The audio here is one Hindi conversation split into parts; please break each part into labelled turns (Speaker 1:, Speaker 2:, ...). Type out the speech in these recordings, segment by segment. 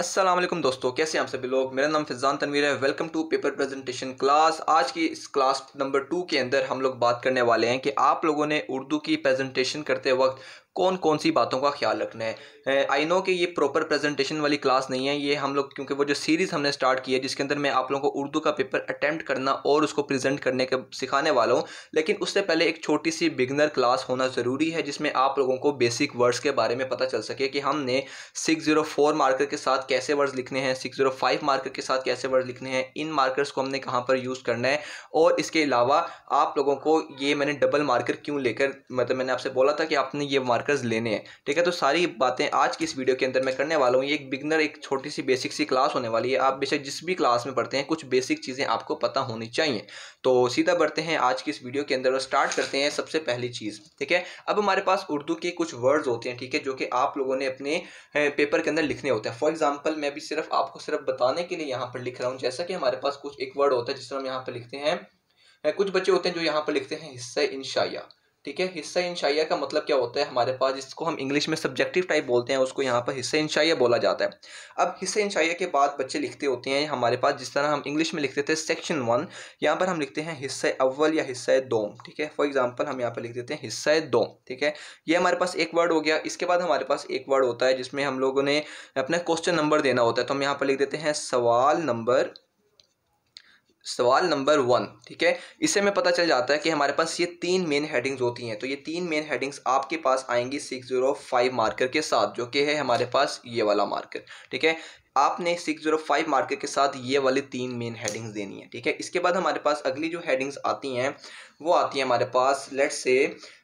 Speaker 1: असलम दोस्तों कैसे हैं आप सभी लोग मेरा नाम फिजान तनवीर है welcome to paper presentation class आज की इस क्लास नंबर टू के अंदर हम लोग बात करने वाले हैं कि आप लोगों ने उर्दू की प्रेजेंटेशन करते वक्त कौन कौन सी बातों का ख्याल रखना है आई नो कि ये प्रॉपर प्रेजेंटेशन वाली क्लास नहीं है ये हम लोग क्योंकि वो जो सीरीज़ हमने स्टार्ट की है जिसके अंदर मैं आप लोगों को उर्दू का पेपर अटैम्प्ट करना और उसको प्रेजेंट करने के सिखाने वाला हूँ लेकिन उससे पहले एक छोटी सी बिगनर क्लास होना ज़रूरी है जिसमें आप लोगों को बेसिक वर्ड्स के बारे में पता चल सके कि हमने सिक्स जीरो फोर मार्कर के साथ कैसे वर्ड्स लिखने हैं सिक्स जीरो फाइव मार्कर के साथ कैसे वर्ड लिखने हैं इन मार्कर्स को हमने कहाँ पर यूज़ करना है और इसके अलावा आप लोगों को ये मैंने डबल मार्कर क्यों लेकर मतलब मैंने आपसे बोला था कि आपने ये मार्कर फैक्टर्स लेने हैं ठीक है तो सारी बातें आज की इस वीडियो के अंदर मैं करने वाला हूँ ये एक बिगनर एक छोटी सी बेसिक सी क्लास होने वाली है आप बेशक जिस भी क्लास में पढ़ते हैं कुछ बेसिक चीज़ें आपको पता होनी चाहिए तो सीधा बढ़ते हैं आज की इस वीडियो के अंदर और स्टार्ट करते हैं सबसे पहली चीज़ ठीक है अब हमारे पास उर्दू के कुछ वर्ड्स होते हैं ठीक है जो कि आप लोगों ने अपने पेपर के अंदर लिखने होते हैं फॉर एग्जाम्पल मैं भी सिर्फ आपको सिर्फ बताने के लिए यहाँ पर लिख रहा हूँ जैसा कि हमारे पास कुछ एक वर्ड होता है जिसमें हम यहाँ पर लिखते हैं कुछ बच्चे होते हैं जो यहाँ पर लिखते हैं हिस्सा इंशाया ठीक है हिस्सा इंशाइया का मतलब क्या होता है हमारे पास जिसको हम इंग्लिश में सब्जेक्टिव टाइप बोलते हैं उसको यहाँ पर हिस्सा इंशाइया बोला जाता है अब हिस्सा इंशाइया के बाद बच्चे लिखते होते हैं हमारे पास जिस तरह हम इंग्लिश में लिखते थे सेक्शन वन यहाँ पर हम लिखते हैं हिस्सा अव्वल या हिस्सा दोम ठीक है फॉर एग्जाम्पल हम यहाँ पर लिख देते हैं हिस्सा दोम ठीक है ये हमारे पास एक वर्ड हो गया इसके बाद हमारे पास एक वर्ड होता है जिसमें हम लोगों ने अपना क्वेश्चन नंबर देना होता है तो हम यहाँ पर लिख देते हैं सवाल नंबर सवाल नंबर वन ठीक है इससे हमें पता चल जाता है कि हमारे पास ये तीन मेन हेडिंग्स होती हैं तो ये तीन मेन हेडिंग्स आपके पास आएंगी सिक्स जीरो फाइव मार्कर के साथ जो कि है हमारे पास ये वाला मार्कर ठीक है आपने 605 मार्कर के साथ ये वाली तीन मेन हेडिंग्स देनी है ठीक है इसके बाद हमारे पास अगली जो हेडिंग्स आती हैं वो आती हैं हमारे पास लेट्स से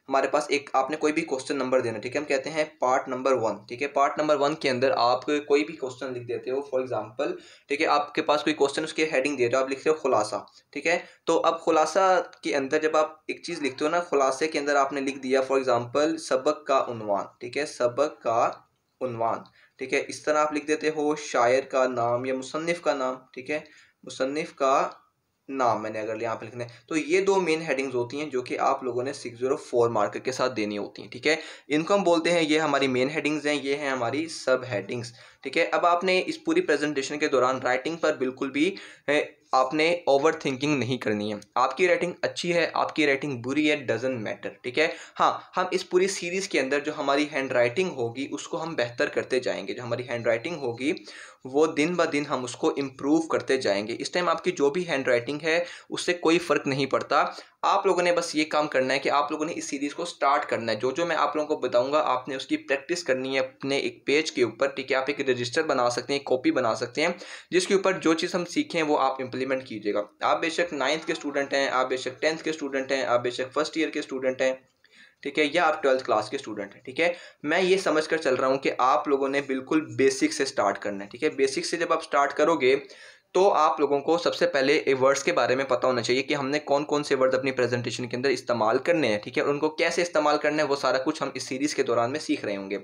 Speaker 1: हमारे पास एक आपने कोई भी क्वेश्चन नंबर देना ठीक है हम कहते हैं पार्ट नंबर वन ठीक है पार्ट नंबर वन के अंदर आप कोई भी क्वेश्चन लिख देते हो फॉर एग्जांपल ठीक है आपके पास कोई क्वेश्चन उसके हेडिंग दे रहे हो आप लिखते हो खुलासा ठीक है तो अब खुलासा के अंदर जब आप एक चीज़ लिखते हो ना खुलासे के अंदर आपने लिख दिया फॉर एग्ज़ाम्पल सबक का उनवान ठीक है सबक का उनवान ठीक है इस तरह आप लिख देते हो शायर का नाम या मुसनफ़ का नाम ठीक है मुसनफ़ का नाम मैंने अगर यहाँ पे लिखना है तो ये दो मेन हेडिंग्स होती हैं जो कि आप लोगों ने सिक्स जीरो फोर मार्क के साथ देनी होती हैं ठीक है इनको हम बोलते हैं ये हमारी मेन हेडिंग्स हैं ये हैं हमारी सब हेडिंग्स ठीक है अब आपने इस पूरी प्रेजेंटेशन के दौरान राइटिंग पर बिल्कुल भी आपने ओवर थिंकिंग नहीं करनी है आपकी राइटिंग अच्छी है आपकी राइटिंग बुरी है डजेंट मैटर ठीक है हाँ हम इस पूरी सीरीज़ के अंदर जो हमारी हैंड राइटिंग होगी उसको हम बेहतर करते जाएंगे जो हमारी हैंड राइटिंग होगी वो दिन ब दिन हम उसको इम्प्रूव करते जाएंगे इस टाइम आपकी जो भी हैंड राइटिंग है उससे कोई फ़र्क नहीं पड़ता आप लोगों ने बस ये काम करना है कि आप लोगों ने इस सीरीज़ को स्टार्ट करना है जो जो मैं आप लोगों को बताऊंगा आपने उसकी प्रैक्टिस करनी है अपने एक पेज के ऊपर ठीक है आप एक रजिस्टर बना सकते हैं एक कॉपी बना सकते हैं जिसके ऊपर जो चीज़ हम सीखें वो आप इम्प्लीमेंट कीजिएगा आप बेशक नाइन्थ के स्टूडेंट हैं आप बेशक टेंथ के स्टूडेंट हैं आप बेशक फर्स्ट ईयर के स्टूडेंट हैं ठीक है या आप ट्वेल्थ क्लास के स्टूडेंट हैं ठीक है मैं ये समझ कर चल रहा हूँ कि आप लोगों ने बिल्कुल बेसिक से स्टार्ट करना है ठीक है बेसिक से जब आप स्टार्ट करोगे तो आप लोगों को सबसे पहले वर्ड्स के बारे में पता होना चाहिए कि हमने कौन कौन से वर्ड अपनी प्रेजेंटेशन के अंदर इस्तेमाल करने हैं ठीक है उनको कैसे इस्तेमाल करना है वो सारा कुछ हम इस सीरीज़ के दौरान में सीख रहे होंगे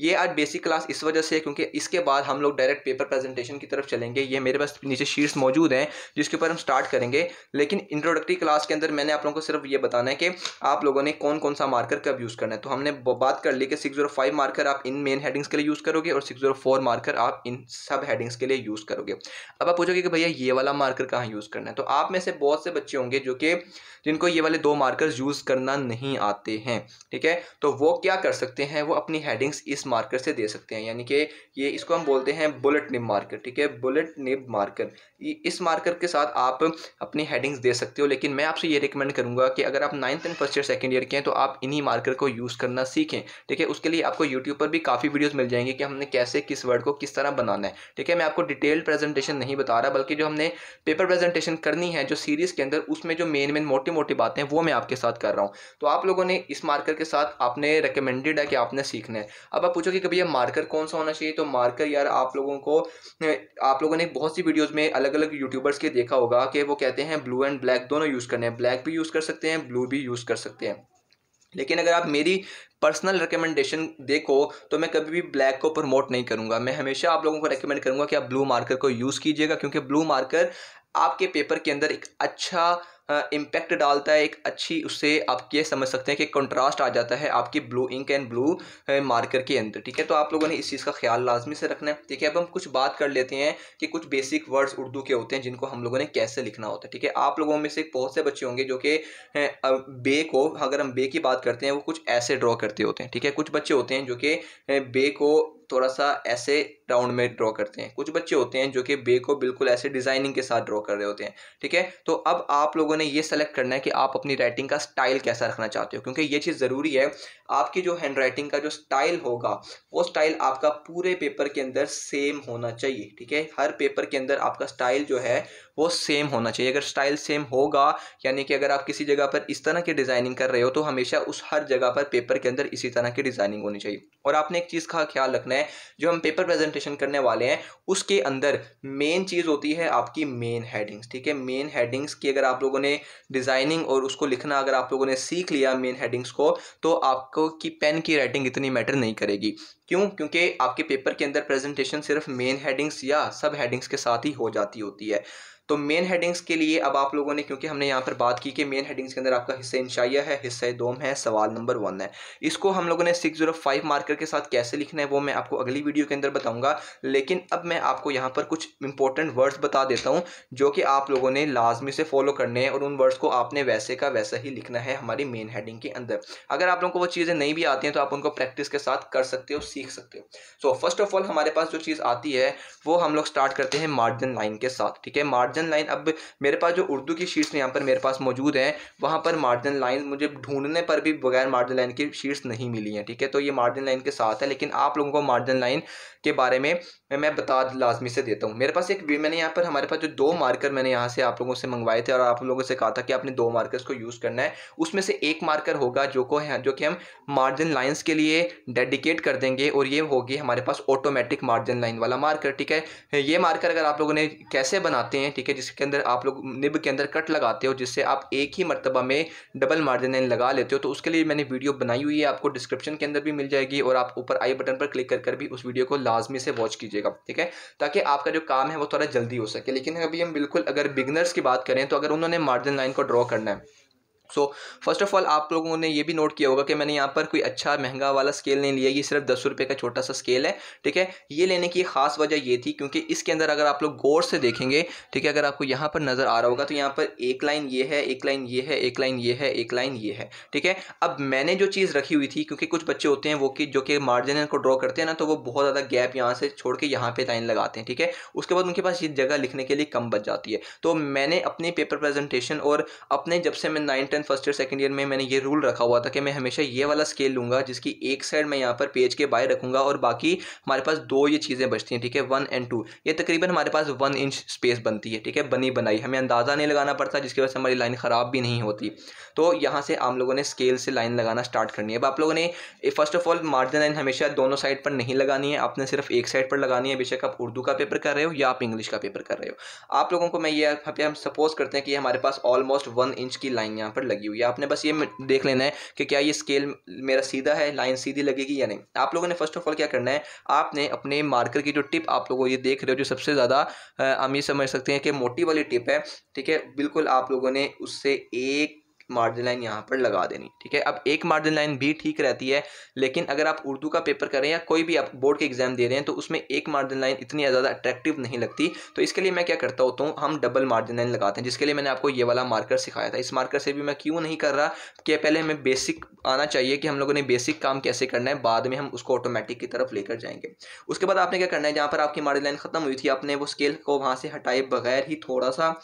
Speaker 1: ये आज बेसिक क्लास इस वजह से क्योंकि इसके बाद हम लोग डायरेक्ट पेपर प्रेजेंटेशन की तरफ चलेंगे ये मेरे पास नीचे शीट्स मौजूद हैं जिसके ऊपर हम स्टार्ट करेंगे लेकिन इंट्रोडक्टरी क्लास के अंदर मैंने आप लोगों को सिर्फ ये बताना है कि आप लोगों ने कौन कौन सा मार्कर कब यूज़ करना है तो हमने बात कर ली कि सिक्स जीरो फाइव मार्कर आप इन मेन हेडिंग्स के लिए यूज़ करोगे और सिक्स जीरो फोर मार्कर आप इन सब हेडिंग्स के लिए यूज़ करोगे अब आप पूछोगे कि भैया ये वाला मार्कर कहाँ यूज़ करना है तो आप में से बहुत से बच्चे होंगे जो कि जिनको ये वाले दो मार्कर यूज़ करना नहीं आते हैं ठीक है तो वो क्या कर सकते हैं वो अपनी हेडिंग्स इस मार्कर से दे सकते हैं यानी कि ये इसको हम बोलते हैं बुलेट निब मार्कर ठीक है बुलेट निब मार्कर इस मार्कर के साथ आप अपनी हेडिंग्स दे सकते हो लेकिन मैं आपसे ये रिकमेंड करूँगा कि अगर आप ninth and first year second year के हैं तो आप इन्हीं मार्कर को यूज़ करना सीखें ठीक है उसके लिए आपको यूट्यूब पर भी काफ़ी वीडियोज़ मिल जाएंगे कि हमने कैसे किस वर्ड को किस तरह बनाना है ठीक है मैं आपको डिटेल्ड प्रेजेंटेशन नहीं बता रहा बल्कि जो हमने पेपर प्रेजेंटेशन करनी है जो सीरीज़ के अंदर उसमें जो मेन मेन मोटी मोटी बातें हैं वो मैं आपके साथ कर रहा हूँ तो आप लोगों ने इस मार्कर के साथ आपने रिकमेंडेड है कि आपने सीखना है अब आप पूछो कि कभी ये मार्कर कौन सा होना चाहिए तो मार्कर यार आप लोगों को आप लोगों ने बहुत सी वीडियोज़ में अलग अलग यूट्यूबर्स के देखा होगा कि वो कहते हैं ब्लू एंड ब्लैक दोनों यूज़ करने हैं ब्लैक भी यूज़ कर सकते हैं ब्लू भी यूज़ कर सकते हैं लेकिन अगर आप मेरी पर्सनल रिकमेंडेशन देखो तो मैं कभी भी ब्लैक को प्रमोट नहीं करूंगा मैं हमेशा आप लोगों को रिकमेंड करूंगा कि आप ब्लू मार्कर को यूज़ कीजिएगा क्योंकि ब्लू मार्कर आपके पेपर के अंदर एक अच्छा इम्पैक्ट डालता है एक अच्छी उससे आप ये समझ सकते हैं कि कंट्रास्ट आ जाता है आपकी blue ink and blue marker के अंदर ठीक है तो आप लोगों ने इस चीज़ का ख्याल लाजमी से रखना है ठीक है अब हम कुछ बात कर लेते हैं कि कुछ बेसिक वर्ड्स उर्दू के होते हैं जिनको हम लोगों ने कैसे लिखना होता है ठीक है आप लोगों में से बहुत से बच्चे होंगे जो कि बे को अगर हम बे की बात करते हैं वो कुछ ऐसे ड्रॉ करते होते हैं ठीक है कुछ बच्चे होते हैं जो कि बे को थोड़ा सा ऐसे राउंड में ड्रॉ करते हैं कुछ बच्चे होते हैं जो कि बे को बिल्कुल ऐसे डिज़ाइनिंग के साथ ड्रॉ कर रहे होते हैं ठीक है तो अब आप लोगों ने ये सेलेक्ट करना है कि आप अपनी राइटिंग का स्टाइल कैसा रखना चाहते हो क्योंकि ये चीज़ ज़रूरी है आपकी जो हैंड राइटिंग का जो स्टाइल होगा वो स्टाइल आपका पूरे पेपर के अंदर सेम होना चाहिए ठीक है हर पेपर के अंदर आपका स्टाइल जो है वो सेम होना चाहिए अगर स्टाइल सेम होगा यानी कि अगर आप किसी जगह पर इस तरह की डिज़ाइनिंग कर रहे हो तो हमेशा उस हर जगह पर पेपर के अंदर इसी तरह की डिज़ाइनिंग होनी चाहिए और आपने एक चीज़ का ख्याल रखना है जो हम पेपर प्रेजेंटेशन करने वाले हैं उसके अंदर मेन चीज़ होती है आपकी मेन हेडिंग्स ठीक है मेन हेडिंग्स की अगर आप लोगों ने में डिज़ाइनिंग और उसको लिखना अगर आप लोगों ने सीख लिया मेन हेडिंग्स को तो आपको की पेन की राइटिंग इतनी मैटर नहीं करेगी क्यों क्योंकि आपके पेपर के अंदर प्रेजेंटेशन सिर्फ मेन हेडिंग्स या सब हेडिंग्स के साथ ही हो जाती होती है तो मेन हेडिंग्स के लिए अब आप लोगों ने क्योंकि हमने यहाँ पर बात की कि मेन हेडिंग्स के अंदर आपका हिस्सा इंशाइया है हिस्सा दोम है सवाल नंबर वन है इसको हम लोगों ने सिक्स जीरो फाइव मार्कर के साथ कैसे लिखना है वो मैं आपको अगली वीडियो के अंदर बताऊंगा लेकिन अब मैं आपको यहाँ पर कुछ इंपॉर्टेंट वर्ड्स बता देता हूँ जो कि आप लोगों ने लाजमी से फॉलो करने हैं और उन वर्ड्स को आपने वैसे का वैसा ही लिखना है हमारी मेन हेडिंग के अंदर अगर आप लोगों को वो चीज़ें नहीं भी आती हैं तो आप उनको प्रैक्टिस के साथ कर सकते हो सीख सकते हो सो फर्स्ट ऑफ ऑल हमारे पास जो चीज़ आती है वो हम लोग स्टार्ट करते हैं मार्जिन लाइन के साथ ठीक है मार्जिन मार्जिन लाइन अब मेरे पास जो उर्दू की शीट्स यहाँ पर मेरे पास मौजूद हैं वहाँ पर मार्जिन लाइन मुझे ढूंढने पर भी बगैर मार्जिन लाइन की शीट्स नहीं मिली हैं ठीक है तो ये मार्जिन लाइन के साथ है लेकिन आप लोगों को मार्जिन लाइन के बारे में मैं बता लाजमी से देता हूँ मेरे पास एक मैंने यहाँ पर हमारे पास जो दो मार्कर मैंने यहाँ से आप लोगों से मंगवाए थे और आप लोगों से कहा था कि आपने दो मार्कर्स को यूज़ करना है उसमें से एक मार्कर होगा जो को है जो कि हम मार्जिन लाइन्स के लिए डेडिकेट कर देंगे और ये होगी हमारे पास ऑटोमेटिक मार्जिन लाइन वाला मार्कर ठीक है ये मार्कर अगर आप लोगों ने कैसे बनाते हैं ठीक है ठीक है जिसके अंदर आप लोग निब के अंदर कट लगाते हो जिससे आप एक ही मरतबा में डबल मार्जिन लाइन लगा लेते हो तो उसके लिए मैंने वीडियो बनाई हुई है आपको डिस्क्रिप्शन के अंदर भी मिल जाएगी और आप ऊपर आई बटन पर क्लिक कर, कर भी उस वीडियो को लाजमी से वॉच कीजिएगा ठीक है ताकि आपका जो काम है वो थोड़ा जल्दी हो सके लेकिन अभी हम बिल्कुल अगर बिगनर्स की बात करें तो अगर उन्होंने मार्जिन लाइन को ड्रॉ करना है सो फर्स्ट ऑफ ऑल आप लोगों ने ये भी नोट किया होगा कि मैंने यहाँ पर कोई अच्छा महंगा वाला स्केल नहीं लिया ये सिर्फ दस रुपये का छोटा सा स्केल है ठीक है ये लेने की खास वजह ये थी क्योंकि इसके अंदर अगर आप लोग गौर से देखेंगे ठीक है अगर आपको यहाँ पर नज़र आ रहा होगा तो यहाँ पर एक लाइन ये है एक लाइन ये है एक लाइन ये है एक लाइन ये है ठीक है अब मैंने जो चीज़ रखी हुई थी क्योंकि कुछ बच्चे होते हैं वो कि जो कि मार्जिन को ड्रॉ करते हैं ना तो वो बहुत ज़्यादा गैप यहाँ से छोड़ के यहाँ पर लाइन लगाते हैं ठीक है उसके बाद उनके पास ये जगह लिखने के लिए कम बच जाती है तो मैंने अपने पेपर प्रेजेंटेशन और अपने जब से मैं nine tenth first year second year में मैंने ये रूल रखा हुआ था कि मैं हमेशा ये वाला स्केल लूँगा जिसकी एक साइड मैं यहाँ पर पेज के बाय रखूँगा और बाकी हमारे पास दो ये चीज़ें बचती हैं ठीक है वन एंड टू ये तकरीबन हमारे पास वन इंच स्पेस बनती है ठीक है बनी बनाई हमें अंदाज़ा नहीं लगाना पड़ता जिसकी वजह से हमारी लाइन ख़राब भी नहीं होती तो यहाँ से आप लोगों ने स्केल से लाइन लगाना स्टार्ट करनी है अब आप लोगों ने first of all margin line हमेशा दोनों साइड पर नहीं लगानी है आपने सिर्फ एक साइड पर लगानी है बेशक आप उर्दू का पेपर कर रहे हो या आप इंग्लिश का पेपर कर रहे हो आप लोगों को मैं ये हम सपोज करते हैं कि हमारे पास ऑलमोस्ट वन इंच की लाइन यहाँ पर लगी हुई है आपने बस ये देख लेना है कि क्या ये स्केल मेरा सीधा है लाइन सीधी लगेगी या नहीं आप लोगों ने फर्स्ट ऑफ ऑल क्या करना है आपने अपने मार्कर की जो टिप आप लोगों ये देख रहे हो जो सबसे ज़्यादा हम ये समझ सकते हैं कि मोटी वाली टिप है ठीक है बिल्कुल आप लोगों ने उससे एक मार्जिन लाइन यहाँ पर लगा देनी ठीक है अब एक मार्जिन लाइन भी ठीक रहती है लेकिन अगर आप उर्दू का पेपर करें या कोई भी आप बोर्ड के एग्जाम दे रहे हैं तो उसमें एक मार्जिन लाइन इतनी ज़्यादा अट्रैक्टिव नहीं लगती तो इसके लिए मैं क्या करता होता हूँ हम डबल मार्जिन लाइन लगाते हैं जिसके लिए मैंने आपको ये वाला मार्कर सिखाया था इस मार्कर से भी मैं क्यों नहीं कर रहा कि पहले हमें बेसिक आना चाहिए कि हम लोगों ने बेसिक काम कैसे करना है बाद में हम उसको ऑटोमेटिक की तरफ लेकर जाएंगे उसके बाद आपने क्या करना है जहाँ पर आपकी मार्जिन लाइन खत्म हुई थी आपने वो स्केल को वहाँ से हटाए बगैर ही थोड़ा सा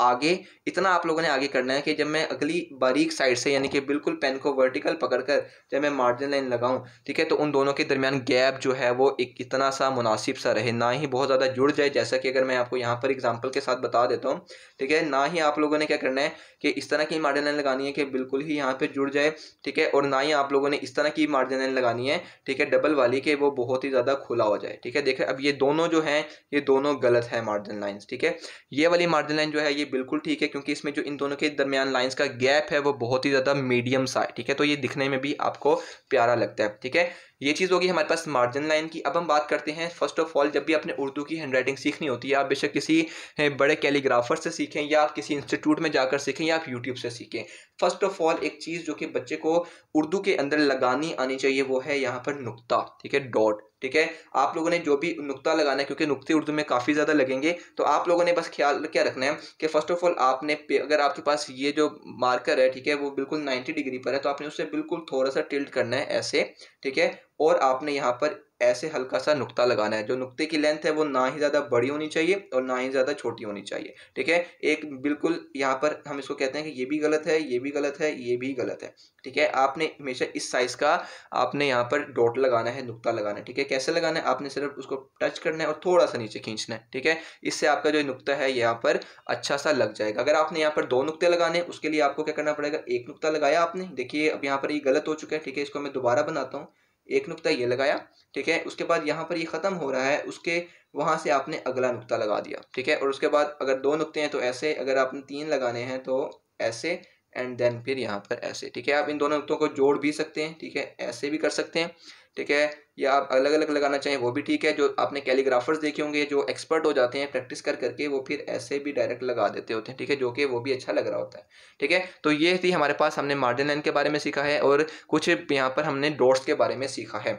Speaker 1: आगे इतना आप लोगों ने आगे करना है कि जब मैं अगली बारीक साइड से यानी कि बिल्कुल पेन को वर्टिकल पकड़कर जब मैं मार्जिन लाइन लगाऊं ठीक है तो उन दोनों के दरमियान गैप जो है वो एक इतना सा मुनासिब सा रहे ना ही बहुत ज़्यादा जुड़ जाए जैसा कि अगर मैं आपको यहाँ पर एग्जाम्पल के साथ बता देता हूँ ठीक है ना ही आप लोगों ने क्या करना है कि इस तरह की मार्जिन लाइन लगानी है कि बिल्कुल ही यहाँ पर जुड़ जाए ठीक है और ना ही आप लोगों ने इस तरह की मार्जिन लाइन लगानी है ठीक है डबल वाली कि वो बहुत ही ज़्यादा खुला हो जाए ठीक है देखें अब ये दोनों जो हैं ये दोनों गलत है मार्जिन लाइन ठीक है ये वाली मार्जिन लाइन जो है ये बिल्कुल ठीक है क्योंकि इसमें जो इन दोनों के दरमियान लाइन्स का गैप है वो बहुत ही ज़्यादा मीडियम सा है ठीक है तो ये दिखने में भी आपको प्यारा लगता है ठीक है ये चीज़ होगी हमारे पास मार्जिन लाइन की अब हम बात करते हैं फर्स्ट ऑफ ऑल जब भी आपने उर्दू की हैंड राइटिंग सीखनी होती है आप बेशक किसी बड़े कैलीग्राफर से सीखें या आप किसी इंस्टीट्यूट में जाकर सीखें या आप यूट्यूब से सीखें फर्स्ट ऑफ ऑल एक चीज़ जो कि बच्चे को उर्दू के अंदर लगानी आनी चाहिए वो है यहाँ पर नुकता ठीक है डॉट ठीक है आप लोगों ने जो भी नुकता लगाना है क्योंकि नुकते उर्दू में काफ़ी ज़्यादा लगेंगे तो आप लोगों ने बस ख्याल क्या रखना है कि फर्स्ट ऑफ ऑल आपने अगर आपके पास ये जो मार्कर है ठीक है वो बिल्कुल 90 डिग्री पर है तो आपने उससे बिल्कुल थोड़ा सा टिल्ट करना है ऐसे ठीक है और आपने यहाँ पर ऐसे हल्का सा नुक्ता लगाना है जो नुक्ते की लेंथ है वो ना ही ज़्यादा बड़ी होनी चाहिए और ना ही ज़्यादा छोटी होनी चाहिए ठीक है एक बिल्कुल यहाँ पर हम इसको कहते हैं कि ये भी गलत है ये भी गलत है ये भी गलत है ठीक है आपने हमेशा इस साइज़ का आपने यहाँ पर डॉट लगाना है नुकता लगाना है ठीक है कैसे लगाना है आपने सिर्फ उसको टच करना है और थोड़ा सा नीचे खींचना है ठीक है इससे आपका जो नुकता है यहाँ पर अच्छा सा लग जाएगा अगर आपने यहाँ पर दो नुकते लगाने उसके लिए आपको क्या करना पड़ेगा एक नुकता लगाया आपने देखिए अब यहाँ पर ये गलत हो चुका है ठीक है इसको मैं दोबारा बनाता हूँ एक नुकता ये लगाया ठीक है उसके बाद यहाँ पर ये ख़त्म हो रहा है उसके वहां से आपने अगला नुकता लगा दिया ठीक है और उसके बाद अगर दो नुकते हैं तो ऐसे अगर आपने तीन लगाने हैं तो ऐसे एंड देन फिर यहाँ पर ऐसे ठीक है आप इन दोनों नुकतों को जोड़ भी सकते हैं ठीक है ऐसे भी कर सकते हैं ठीक है या आप अलग अलग लगाना चाहें वो भी ठीक है जो आपने कैलीग्राफर्स देखे होंगे जो एक्सपर्ट हो जाते हैं प्रैक्टिस कर करके वो फिर ऐसे भी डायरेक्ट लगा देते होते हैं ठीक है जो कि वो भी अच्छा लग रहा होता है ठीक है तो ये थी हमारे पास हमने मार्जिन लाइन के बारे में सीखा है और कुछ यहाँ पर हमने डॉट्स के बारे में सीखा है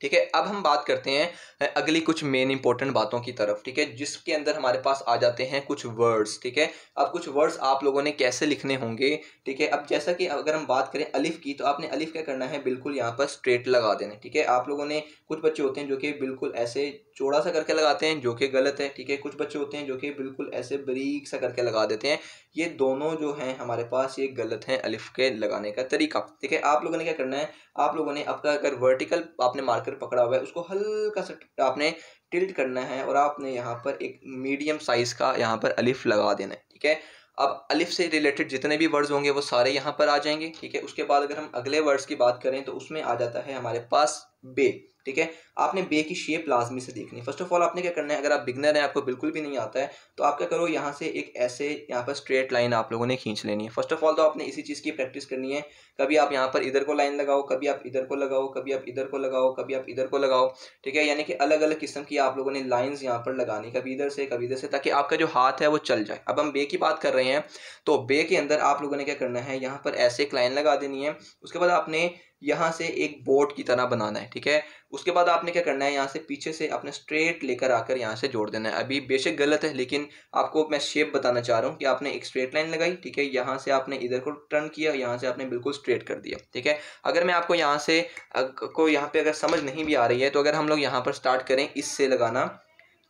Speaker 1: ठीक है अब हम बात करते हैं अगली कुछ मेन इंपॉर्टेंट बातों की तरफ ठीक है जिसके अंदर हमारे पास आ जाते हैं कुछ वर्ड्स ठीक है अब कुछ वर्ड्स आप लोगों ने कैसे लिखने होंगे ठीक है अब जैसा कि अगर हम बात करें अलिफ की तो आपने अलिफ क्या करना है बिल्कुल यहाँ पर स्ट्रेट लगा देना ठीक है आप लोगों ने कुछ बच्चे होते हैं जो कि बिल्कुल ऐसे चौड़ा सा करके लगाते हैं जो कि गलत है ठीक है कुछ बच्चे होते हैं जो कि बिल्कुल ऐसे बरीक सा करके लगा देते हैं ये दोनों जो हैं हमारे पास ये गलत हैं अलिफ के लगाने का तरीका ठीक है आप लोगों ने क्या करना है आप लोगों ने आपका अगर वर्टिकल आपने मार्कर पकड़ा हुआ है उसको हल्का सा आपने टिल्ट करना है और आपने यहाँ पर एक मीडियम साइज़ का यहाँ पर अलिफ लगा देना है ठीक है अब अलिफ से रिलेटेड जितने भी वर्ड्स होंगे वो सारे यहाँ पर आ जाएंगे ठीक है उसके बाद अगर हम अगले वर्ड्स की बात करें तो उसमें आ जाता है हमारे पास बे ठीक है आपने बे की शेप लाजमी से देखनी फर्स्ट ऑफ ऑल आपने क्या करना है अगर आप बिगनर हैं आपको बिल्कुल भी नहीं आता है तो आप क्या करो यहाँ से एक ऐसे यहाँ पर स्ट्रेट लाइन आप लोगों ने खींच लेनी है फर्स्ट ऑफ ऑल तो आपने इसी चीज़ की प्रैक्टिस करनी है कभी आप यहाँ पर इधर को लाइन लगाओ कभी आप इधर को लगाओ कभी आप इधर को लगाओ कभी आप इधर को लगाओ ठीक है यानी कि अलग अलग किस्म की आप लोगों ने लाइन्स यहाँ पर लगानी कभी इधर से कभी इधर से ताकि आपका जो हाथ है वो चल जाए अब हम बे की बात कर रहे हैं तो बे के अंदर आप लोगों ने क्या करना है यहाँ पर ऐसे एक लाइन लगा देनी है उसके बाद आपने यहाँ से एक बोट की तरह बनाना है ठीक है उसके बाद आपने क्या करना है यहाँ से पीछे से आपने स्ट्रेट लेकर आकर यहाँ से जोड़ देना है अभी बेशक गलत है लेकिन आपको मैं शेप बताना चाह रहा हूँ कि आपने एक स्ट्रेट लाइन लगाई ठीक है यहाँ से आपने इधर को टर्न किया यहाँ से आपने बिल्कुल स्ट्रेट कर दिया ठीक है अगर मैं आपको यहाँ से को यहाँ पर अगर समझ नहीं भी आ रही है तो अगर हम लोग यहाँ पर स्टार्ट करें इससे लगाना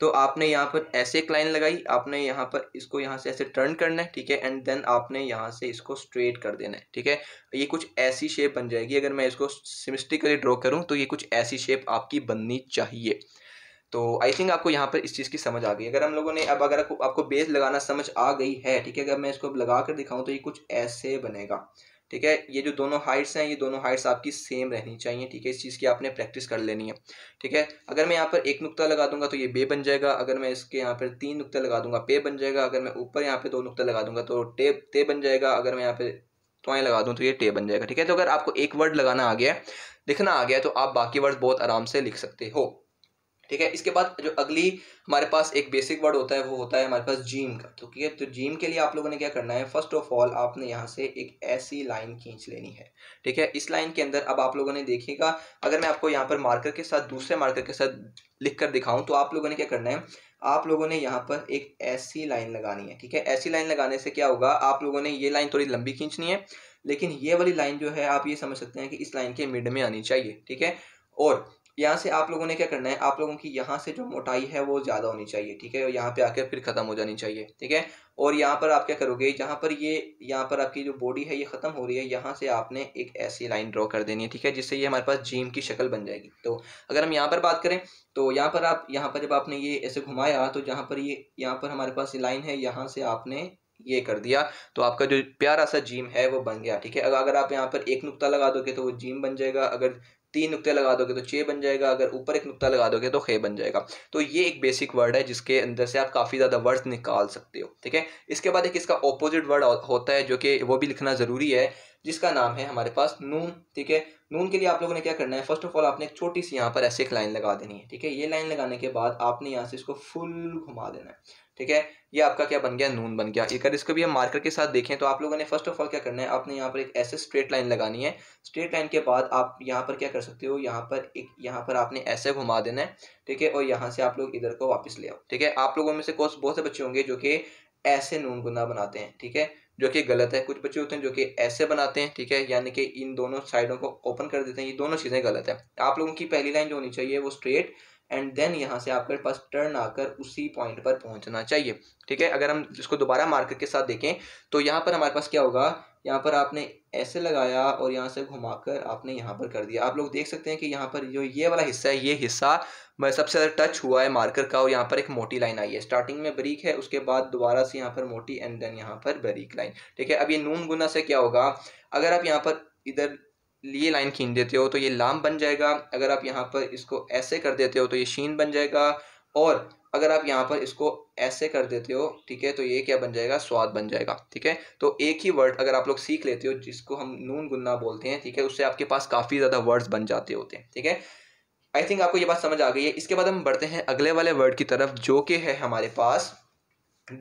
Speaker 1: तो आपने यहाँ पर ऐसे एक लाइन लगाई आपने यहाँ पर इसको यहाँ से ऐसे टर्न करना है ठीक है एंड देन आपने यहाँ से इसको स्ट्रेट कर देना है ठीक है ये कुछ ऐसी शेप बन जाएगी अगर मैं इसको सिमिस्टिकली ड्रॉ करूँ तो ये कुछ ऐसी शेप आपकी बननी चाहिए तो आई थिंक आपको यहाँ पर इस चीज़ की समझ आ गई अगर हम लोगों ने अब अगर आपको बेस लगाना समझ आ गई है ठीक है अगर मैं इसको अब लगा कर दिखाऊँ तो ये कुछ ऐसे बनेगा ठीक है ये जो दोनों हाइट्स हैं ये दोनों हाइट्स आपकी सेम रहनी चाहिए ठीक है इस चीज़ की आपने प्रैक्टिस कर लेनी है ठीक है अगर मैं यहाँ पर एक नुकता लगा दूंगा तो ये बे बन जाएगा अगर मैं इसके यहाँ पर तीन नुकता लगा दूंगा पे बन जाएगा अगर मैं ऊपर यहाँ पे दो नुकता लगा दूंगा तो टे ते बन जाएगा अगर मैं यहाँ पे त्वाएँ लगा दूँ तो ये टे बन जाएगा ठीक है तो अगर आपको एक वर्ड लगाना आ गया लिखना आ गया तो आप बाकी वर्ड बहुत आराम से लिख सकते हो ठीक है इसके बाद जो अगली हमारे पास एक बेसिक वर्ड होता है वो होता है हमारे पास जीम का तो ठीक है तो जीम के लिए आप लोगों ने क्या करना है फर्स्ट ऑफ ऑल आपने यहाँ से एक ऐसी लाइन खींच लेनी है ठीक है इस लाइन के अंदर अब आप लोगों ने देखिएगा अगर मैं आपको यहाँ पर मार्कर के साथ दूसरे मार्कर के साथ लिख कर दिखाऊं तो आप लोगों ने क्या करना है आप लोगों ने यहाँ पर एक ऐसी लाइन लगानी है ठीक है ऐसी लाइन लगाने से क्या होगा आप लोगों ने ये लाइन थोड़ी लंबी खींचनी है लेकिन ये वाली लाइन जो है आप ये समझ सकते हैं कि इस लाइन के मिड में आनी चाहिए ठीक है और यहाँ से आप लोगों ने क्या करना है आप लोगों की यहाँ से जो मोटाई है वो ज़्यादा होनी चाहिए ठीक है यहाँ पे आकर फिर ख़त्म हो जानी चाहिए ठीक है और यहाँ पर आप क्या करोगे जहाँ पर ये यहाँ पर आपकी जो बॉडी है ये ख़त्म हो रही है यहाँ से आपने एक ऐसी लाइन ड्रॉ कर देनी है ठीक है जिससे ये हमारे पास जीम की शक्ल बन जाएगी तो अगर हम यहाँ पर बात करें तो यहाँ पर आप यहाँ पर जब आपने ये ऐसे घुमाया तो जहाँ पर ये यहाँ पर हमारे पास ये लाइन है यहाँ से आपने ये कर दिया तो आपका जो प्यारा सा जिम है वो बन गया ठीक है अगर अगर आप यहाँ पर एक नुकता लगा दोगे तो वो जीम बन जाएगा अगर तीन नुकते लगा दोगे तो छः बन जाएगा अगर ऊपर एक नुकता लगा दोगे तो खे बन जाएगा तो ये एक बेसिक वर्ड है जिसके अंदर से आप काफ़ी ज़्यादा वर्ड्स निकाल सकते हो ठीक है इसके बाद एक इसका ऑपोजिट वर्ड होता है जो कि वो भी लिखना ज़रूरी है जिसका नाम है हमारे पास नून ठीक है नून के लिए आप लोगों ने क्या करना है फर्स्ट ऑफ ऑल आपने एक छोटी सी यहाँ पर ऐसे एक लाइन लगा देनी है ठीक है ये लाइन लगाने के बाद आपने यहाँ से इसको फुल घुमा देना है ठीक है ये आपका क्या बन गया नून बन गया अगर इसको भी हम मार्कर के साथ देखें तो आप लोगों ने फर्स्ट ऑफ ऑल क्या करना है आपने यहाँ पर एक ऐसे स्ट्रेट लाइन लगानी है स्ट्रेट लाइन के बाद आप यहाँ पर क्या कर सकते हो यहाँ पर एक यहाँ पर आपने ऐसे घुमा देना है ठीक है और यहाँ से आप लोग इधर को वापस ले आओ ठीक है आप लोगों में से कोर्स बहुत से बच्चे होंगे जो कि ऐसे नून गुना बनाते हैं ठीक है जो कि गलत है कुछ बच्चे होते हैं जो कि ऐसे बनाते हैं ठीक है यानी कि इन दोनों साइडों को ओपन कर देते हैं ये दोनों चीज़ें गलत है आप लोगों की पहली लाइन जो होनी चाहिए वो स्ट्रेट एंड देन यहाँ से आपके पास टर्न आकर उसी पॉइंट पर पहुँचना चाहिए ठीक है अगर हम इसको दोबारा मार्कर के साथ देखें तो यहाँ पर हमारे पास क्या होगा यहाँ पर आपने ऐसे लगाया और यहाँ से घुमाकर आपने यहाँ पर कर दिया आप लोग देख सकते हैं कि यहाँ पर जो ये वाला हिस्सा है ये हिस्सा मैं सबसे ज़्यादा टच हुआ है मार्कर का और यहाँ पर एक मोटी लाइन आई है स्टार्टिंग में बरीक है उसके बाद दोबारा से यहाँ पर मोटी एंड देन यहाँ पर बरीक लाइन ठीक है अब ये नून गुना से क्या होगा अगर आप यहाँ पर इधर लिए लाइन खींच देते हो तो ये लाम बन जाएगा अगर आप यहाँ पर इसको ऐसे कर देते हो तो ये शीन बन जाएगा और अगर आप यहाँ पर इसको ऐसे कर देते हो ठीक है तो ये क्या बन जाएगा स्वाद बन जाएगा ठीक है तो एक ही वर्ड अगर आप लोग सीख लेते हो जिसको हम नून गुन्ना बोलते हैं ठीक है उससे आपके पास काफ़ी ज़्यादा वर्ड्स बन जाते होते हैं ठीक है आई थिंक आपको ये बात समझ आ गई है इसके बाद हम बढ़ते हैं अगले वाले वर्ड की तरफ जो कि है हमारे पास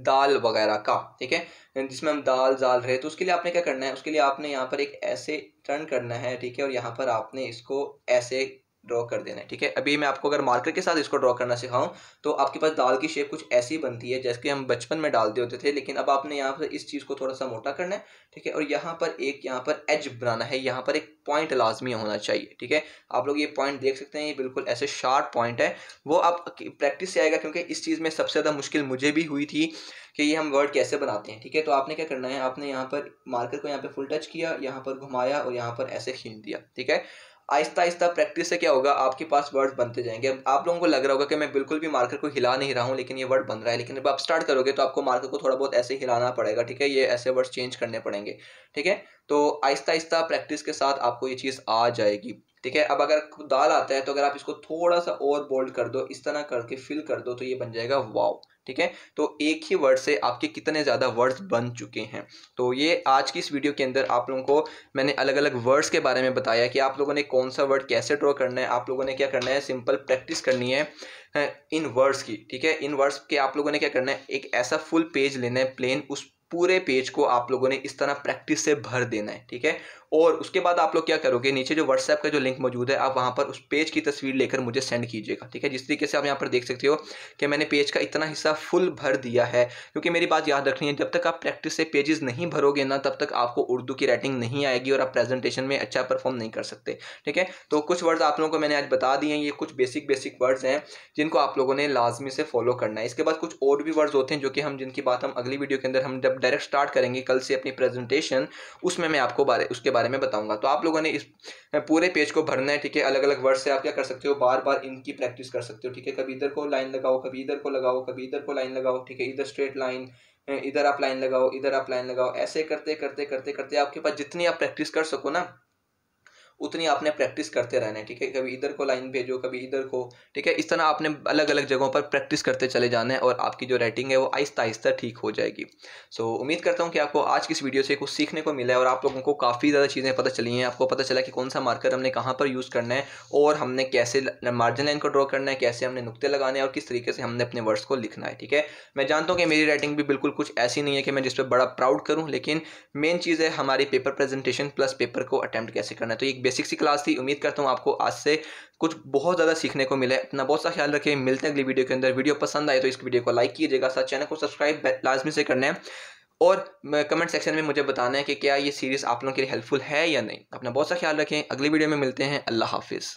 Speaker 1: दाल वगैरह का ठीक है जिसमें हम दाल डाल रहे तो उसके लिए आपने क्या करना है उसके लिए आपने यहाँ पर एक ऐसे टर्न करना है ठीक है और यहाँ पर आपने इसको ऐसे ड्रॉ कर देना है ठीक है अभी मैं आपको अगर मार्कर के साथ इसको ड्रॉ करना सिखाऊं तो आपके पास दाल की शेप कुछ ऐसी बनती है जैसे कि हम बचपन में डालते होते थे लेकिन अब आपने यहाँ पर इस चीज़ को थोड़ा सा मोटा करना है ठीक है और यहाँ पर एक यहाँ पर एज बनाना है यहाँ पर एक पॉइंट लाजमी होना चाहिए ठीक है आप लोग ये पॉइंट देख सकते हैं ये बिल्कुल ऐसे शार्प पॉइंट है वो आप प्रैक्टिस से आएगा क्योंकि इस चीज़ में सबसे ज़्यादा मुश्किल मुझे भी हुई थी कि ये हम वर्ड कैसे बनाते हैं ठीक है तो आपने क्या करना है आपने यहाँ पर मार्कर को यहाँ पर फुल टच किया यहाँ पर घुमाया और यहाँ पर ऐसे खींच दिया ठीक है आहिस्ता आहिस्ता प्रैक्टिस से क्या होगा आपके पास वर्ड बनते जाएंगे अब आप लोगों को लग रहा होगा कि मैं बिल्कुल भी मार्कर को हिला नहीं रहा हूँ लेकिन ये वर्ड बन रहा है लेकिन जब आप स्टार्ट करोगे तो आपको मार्कर को थोड़ा बहुत ऐसे हिलाना पड़ेगा ठीक है ये ऐसे वर्ड्स चेंज करने पड़ेंगे ठीक है तो आहिस्ता आहिस्ता प्रैक्टिस के साथ आपको ये चीज़ आ जाएगी ठीक है अब अगर दाल आता है तो अगर आप इसको थोड़ा सा और बोल्ड कर दो इस तरह करके फिल कर दो तो ये बन जाएगा वाव ठीक है तो एक ही वर्ड से आपके कितने ज़्यादा वर्ड्स बन चुके हैं तो ये आज की इस वीडियो के अंदर आप लोगों को मैंने अलग अलग वर्ड्स के बारे में बताया कि आप लोगों ने कौन सा वर्ड कैसे ड्रॉ करना है आप लोगों ने क्या करना है सिंपल प्रैक्टिस करनी है इन वर्ड्स की ठीक है इन वर्ड्स के आप लोगों ने क्या करना है एक ऐसा फुल पेज लेना है प्लेन उस पूरे पेज को आप लोगों ने इस तरह प्रैक्टिस से भर देना है ठीक है और उसके बाद आप लोग क्या करोगे नीचे जो व्हाट्सएप का जो लिंक मौजूद है आप वहाँ पर उस पेज की तस्वीर लेकर मुझे सेंड कीजिएगा ठीक है जिस तरीके से आप यहाँ पर देख सकते हो कि मैंने पेज का इतना हिस्सा फुल भर दिया है क्योंकि मेरी बात याद रखनी है जब तक आप प्रैक्टिस से पेजेस नहीं भरोगे ना तब तक आपको उर्दू की राइटिंग नहीं आएगी और आप प्रेजेंटेशन में अच्छा परफॉर्म नहीं कर सकते ठीक है तो कुछ वर्ड्स आप लोगों को मैंने आज बता दिए हैं ये कुछ बेसिक बेसिक वर्ड्स हैं जिनको आप लोगों ने लाजमी से फॉलो करना है इसके बाद कुछ और भी वर्ड्स होते हैं जो कि हम जिनकी बात हम अगली वीडियो के अंदर हम जब डायरेक्ट स्टार्ट करेंगे कल से अपनी प्रेजेंटेशन उसमें मैं आपको बारे उसके बारे में बताऊंगा तो आप लोगों ने इस पूरे पेज को भरना है ठीक है अलग अलग वर्ड से आप क्या कर सकते हो बार बार इनकी प्रैक्टिस कर सकते हो ठीक है कभी इधर को लाइन लगाओ कभी इधर को लगाओ कभी इधर को लाइन लगाओ ठीक है इधर स्ट्रेट लाइन इधर आप लाइन लगाओ इधर आप लाइन लगाओ ऐसे करते करते करते करते आपके पास जितनी आप प्रैक्टिस कर सको ना उतनी आपने प्रैक्टिस करते रहना है ठीक है कभी इधर को लाइन भेजो कभी इधर को ठीक है इस तरह आपने अलग अलग जगहों पर प्रैक्टिस करते चले जाना है और आपकी जो राइटिंग है वो आहिस्ता आहिस्ता ठीक हो जाएगी सो so, उम्मीद करता हूँ कि आपको आज की इस वीडियो से कुछ सीखने को मिला है और आप लोगों को काफ़ी ज़्यादा चीज़ें पता चली हैं आपको पता चला कि कौन सा मार्कर हमने कहाँ पर यूज़ करना है और हमने कैसे मार्जिन लाइन को ड्रॉ करना है कैसे हमने नुकते लगाने हैं और किस तरीके से हमने अपने वर्ड्स को लिखना है ठीक है मैं जानता हूँ कि मेरी राइटिंग भी बिल्कुल कुछ ऐसी नहीं है कि मैं जिस पर बड़ा प्राउड करूँ लेकिन मेन चीज़ है हमारी पेपर प्रेजेंटेशन प्लस पेपर को अटैम्प्ट कैसे करना है तो एक बेसिक सी क्लास थी उम्मीद करता हूँ आपको आज से कुछ बहुत ज़्यादा सीखने को मिले अपना बहुत सा ख्याल रखें मिलते हैं अगली वीडियो के अंदर वीडियो पसंद आए तो इस वीडियो को लाइक कीजिएगा साथ चैनल को सब्सक्राइब लाजमी से करना है और कमेंट सेक्शन में मुझे बताना है कि क्या ये सीरीज़ आप लोगों के लिए हेल्पफुल है या नहीं अपना बहुत सा ख्याल रखें अगली वीडियो में मिलते हैं अल्लाह हाफिज़